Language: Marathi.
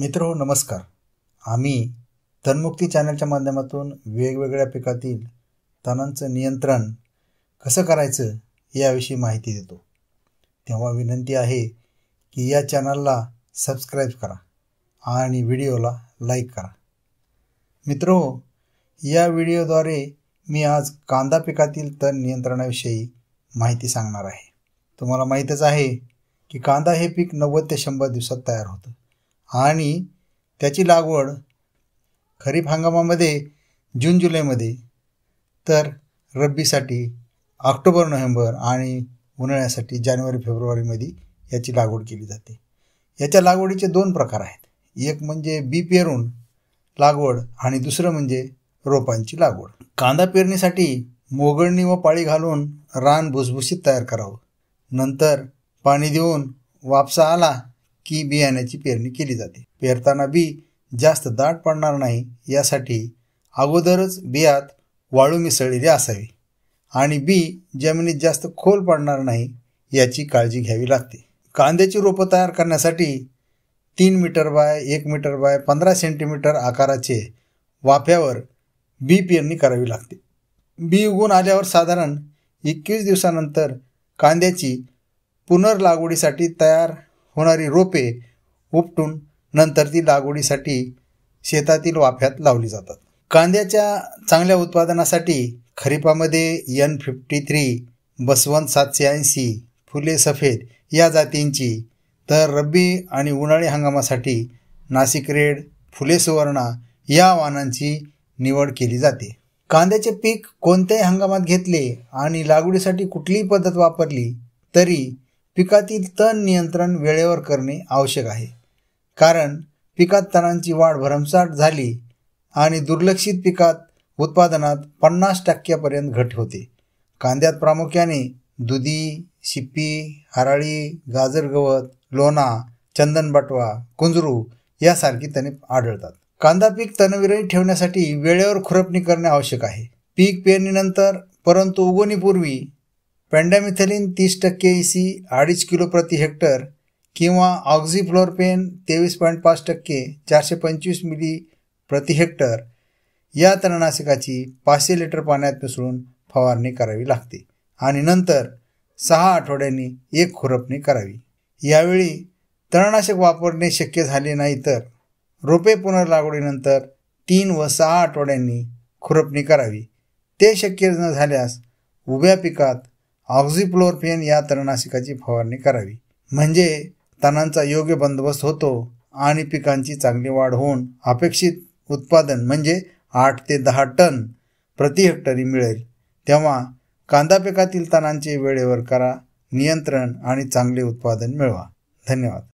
मित्र नमस्कार आम्ही तनमुक्ती चॅनलच्या माध्यमातून वेगवेगळ्या पिकातील तणांचं नियंत्रण कसं करायचं याविषयी माहिती देतो तेव्हा विनंती आहे की या चॅनलला सबस्क्राईब करा आणि व्हिडिओला लाईक करा मित्रो या व्हिडिओद्वारे मी आज कांदा पिकातील तण नियंत्रणाविषयी माहिती सांगणार आहे तुम्हाला माहीतच आहे की कांदा हे पीक नव्वद ते शंभर दिवसात तयार होतं आणि त्याची लागवड खरीप हंगामामध्ये जून जुलैमध्ये तर रब्बीसाठी ऑक्टोबर नोव्हेंबर आणि उन्हाळ्यासाठी जानेवारी फेब्रुवारीमध्ये याची लागवड केली जाते याच्या लागवडीचे दोन प्रकार आहेत एक म्हणजे बी पेरून लागवड आणि दुसरं म्हणजे रोपांची लागवड कांदा पेरणीसाठी मोगळणी व पाळी घालून रान भुसभुशीत तयार करावं नंतर पाणी देऊन वापसा आला की बियाण्याची पेरणी केली जाते पेरताना बी जास्त दाट पडणार नाही यासाठी अगोदरच बियात वाळू मिसळलेली असावी आणि बी जमिनीत जास्त खोल पडणार नाही याची काळजी घ्यावी लागते कांद्याची रोपं तयार करण्यासाठी तीन मीटर बाय एक मीटर बाय पंधरा सेंटीमीटर आकाराचे वाफ्यावर बी पेरणी करावी लागते बी उगून आल्यावर साधारण एकवीस दिवसानंतर कांद्याची पुनर्लागवडीसाठी तयार होणारी रोपे उपटून नंतर ती लागवडीसाठी शेतातील वाफ्यात लावली जातात कांद्याच्या चांगल्या उत्पादनासाठी खरीपामध्ये एन फिफ्टी थ्री बसवंत सातशे ऐंशी फुले सफेद या जातींची तर रब्बी आणि उन्हाळी हंगामासाठी नाशिक रेड फुले सुवर्णा या वाहनांची निवड केली जाते कांद्याचे पीक कोणत्याही हंगामात घेतले आणि लागवडीसाठी कुठलीही पद्धत वापरली तरी पिकातील तण नियंत्रण वेळेवर करणे आवश्यक आहे कारण पिकात तणांची वाढ भरमसाट झाली आणि दुर्लक्षित पिकात उत्पादनात पन्नास टक्क्यापर्यंत घट होते कांद्यात प्रामुख्याने दुधी शिप्पी हराळी गाजर गवत लोणा चंदन बटवा कुंजरू यासारखी तणे आढळतात कांदा पीक तणविरही ठेवण्यासाठी वेळेवर खुरपणी करणे आवश्यक आहे पीक पेरणीनंतर परंतु उगवणीपूर्वी पँडामिथलिन तीस टक्के ई सी अडीच किलो प्रति हेक्टर किंवा ऑक्झिफ्लोरपेन तेवीस पॉईंट पाच टक्के चारशे पंचवीस मिली प्रति हेक्टर या तणनाशकाची पाचशे लिटर पाण्यात मिसळून फवारणी करावी लागते आणि नंतर सहा आठवड्यांनी एक खुरपणी करावी यावेळी तणनाशक वापरणे शक्य झाले नाही तर रोपे पुनर्लागवडीनंतर तीन व सहा आठवड्यांनी खुरपणी करावी ते शक्य न झाल्यास उभ्या पिकात ऑक्झिप्लोरफेन या तणनाशकाची फवारणी करावी म्हणजे तणांचा योग्य बंदोबस्त होतो आणि पिकांची चांगली वाढ होऊन अपेक्षित उत्पादन म्हणजे आठ ते दहा टन प्रति हेक्टरी मिळेल तेव्हा कांदा पिकातील तणांचे वेळेवर करा नियंत्रण आणि चांगले उत्पादन मिळवा धन्यवाद